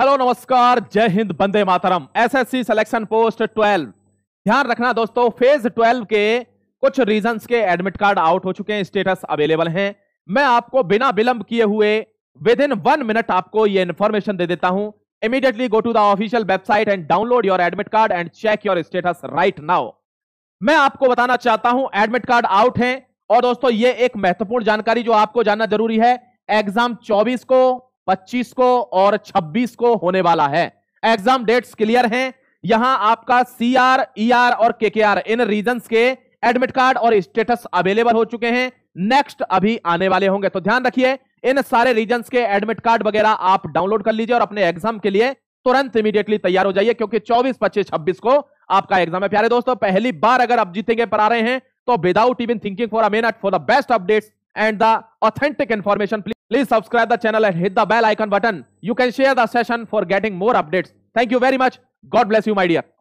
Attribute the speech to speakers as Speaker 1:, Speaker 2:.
Speaker 1: Hello नमस्कार जय हिंद बंदे मातरम एसएससी सिलेक्शन पोस्ट 12 ध्यान रखना दोस्तों फेज 12 के कुछ रीजंस के एडमिट कार्ड आउट हो चुके हैं स्टेटस अवेलेबल हैं मैं आपको बिना विलंब किए हुए विद इन वन मिनट आपको ये इन्फॉर्मेशन दे देता हूं immediately go to the official website and download your admit card and check your status right now मैं आपको बताना चाहता हूं एडमिट कार्ड आउट है और दोस्तों ये एक महत्वपूर्ण जानकारी जो आपको जानना जरूरी है एग्जाम चौबीस को 25 को और 26 को होने वाला है एग्जाम डेट्स क्लियर हैं यहां आपका सी आर ई आर और के के आर इन रीजन के एडमिट कार्ड और स्टेटस अवेलेबल हो चुके हैं नेक्स्ट अभी आने वाले होंगे तो ध्यान रखिए इन सारे रीजन के एडमिट कार्ड वगैरह आप डाउनलोड कर लीजिए और अपने एग्जाम के लिए तुरंत इमीडिएटली तैयार हो जाइए क्योंकि 24, 25, 26 को आपका एग्जाम है प्यारे दोस्तों पहली बार अगर आप जीतेंगे पर आ रहे हैं तो without even thinking for a for the best updates and the authentic information Please subscribe the channel and hit the bell icon button. You can share the session for getting more updates. Thank you very much. God bless you, my dear.